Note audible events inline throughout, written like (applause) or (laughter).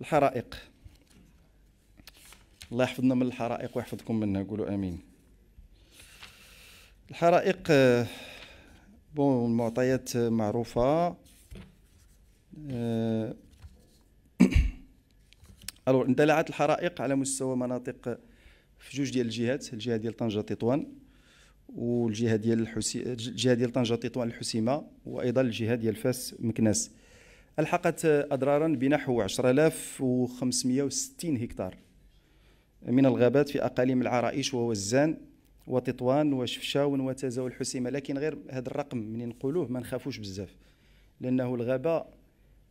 الحرائق الله يحفظنا من الحرائق ويحفظكم منها قولوا امين الحرائق آه، بون المعطيات آه، معروفه آه، (coughs) الو اندلعت الحرائق على مستوى مناطق في جوج ديال الجهات الجهه ديال طنجه تطوان والجهه ديال الحسي الجهه ديال طنجه تطوان الحسيمه وايضا الجهه ديال فاس مكناس ألحقت أضرارا بنحو 10560 هكتار من الغابات في أقاليم العرائش ووزان وتطوان وشفشاون وتازا والحسيمة لكن غير هذا الرقم من نقولوه ما نخافوش بزاف لأنه الغابة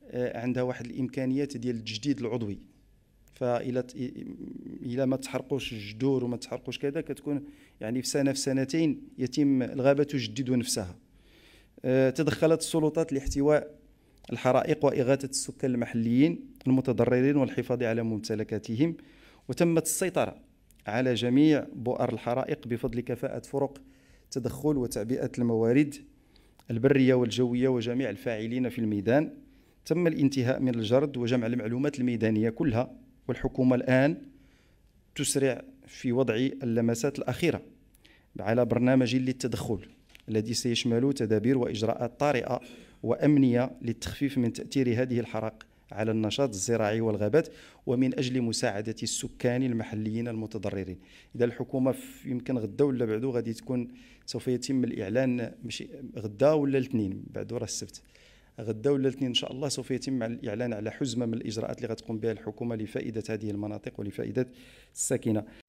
آه، عندها واحد الإمكانيات ديال التجديد العضوي فإلى إلى ما تحرقوش الجذور وما تحرقوش كذا كتكون يعني في سنة في سنتين يتم الغابة تجدد نفسها آه، تدخلت السلطات لاحتواء الحرائق وإغاثة السكان المحليين المتضررين والحفاظ على ممتلكاتهم وتمت السيطرة على جميع بؤر الحرائق بفضل كفاءة فرق تدخل وتعبئة الموارد البرية والجوية وجميع الفاعلين في الميدان تم الانتهاء من الجرد وجمع المعلومات الميدانية كلها والحكومة الآن تسرع في وضع اللمسات الأخيرة على برنامج للتدخل الذي سيشمل تدابير وإجراءات طارئة وأمنية للتخفيف من تأثير هذه الحرائق على النشاط الزراعي والغابات ومن أجل مساعدة السكان المحليين المتضررين إذا الحكومة يمكن غدا ولا بعدو غادي تكون سوف يتم الإعلان مش غدا ولا الاثنين بعد راه السبت غدا ولا الاثنين ان شاء الله سوف يتم الاعلان على حزمه من الاجراءات اللي غتقوم بها الحكومه لفائده هذه المناطق ولفائده الساكنه